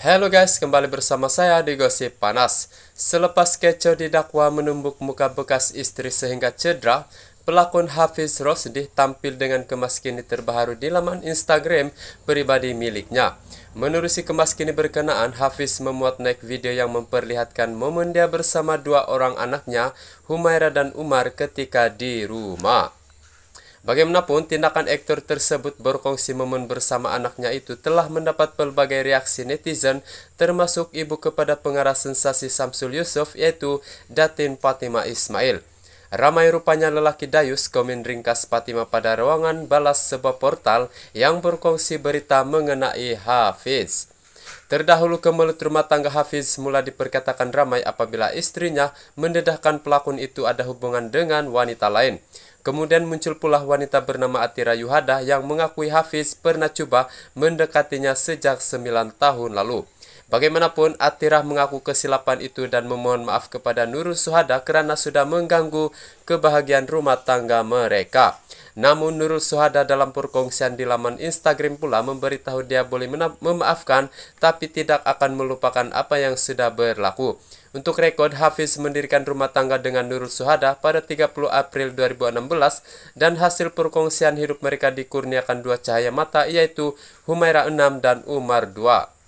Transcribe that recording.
Hello guys, kembali bersama saya di Gosip Panas. Selepas kecoh didakwa menumbuk muka bekas istri sehingga cedera, pelakon Hafiz Rosdi tampil dengan kemas kini terbaru di laman Instagram pribadi miliknya. Menerusi kemas kini berkenaan, Hafiz memuat naik video yang memperlihatkan momen dia bersama dua orang anaknya, Humaira dan Umar, ketika di rumah. Bagaimanapun, tindakan aktor tersebut berkongsi momen bersama anaknya itu telah mendapat pelbagai reaksi netizen, termasuk ibu kepada pengarah sensasi Samsul Yusuf yaitu Datin Fatima Ismail. Ramai rupanya lelaki Dayus komen ringkas Fatima pada ruangan balas sebuah portal yang berkongsi berita mengenai Hafiz. Terdahulu kemelut rumah tangga Hafiz mulai diperkatakan ramai apabila istrinya mendedahkan pelakon itu ada hubungan dengan wanita lain. Kemudian muncul pula wanita bernama Atira Yuhada yang mengakui Hafiz pernah cuba mendekatinya sejak 9 tahun lalu. Bagaimanapun, Atira mengaku kesilapan itu dan memohon maaf kepada Nurul Suhada kerana sudah mengganggu kebahagiaan rumah tangga mereka. Namun Nurul Suhada dalam perkongsian di laman Instagram pula memberitahu dia boleh memaafkan tapi tidak akan melupakan apa yang sudah berlaku. Untuk rekod, Hafiz mendirikan rumah tangga dengan Nurul Suhada pada 30 April 2016 dan hasil perkongsian hidup mereka dikurniakan dua cahaya mata yaitu Humaira 6 dan Umar 2.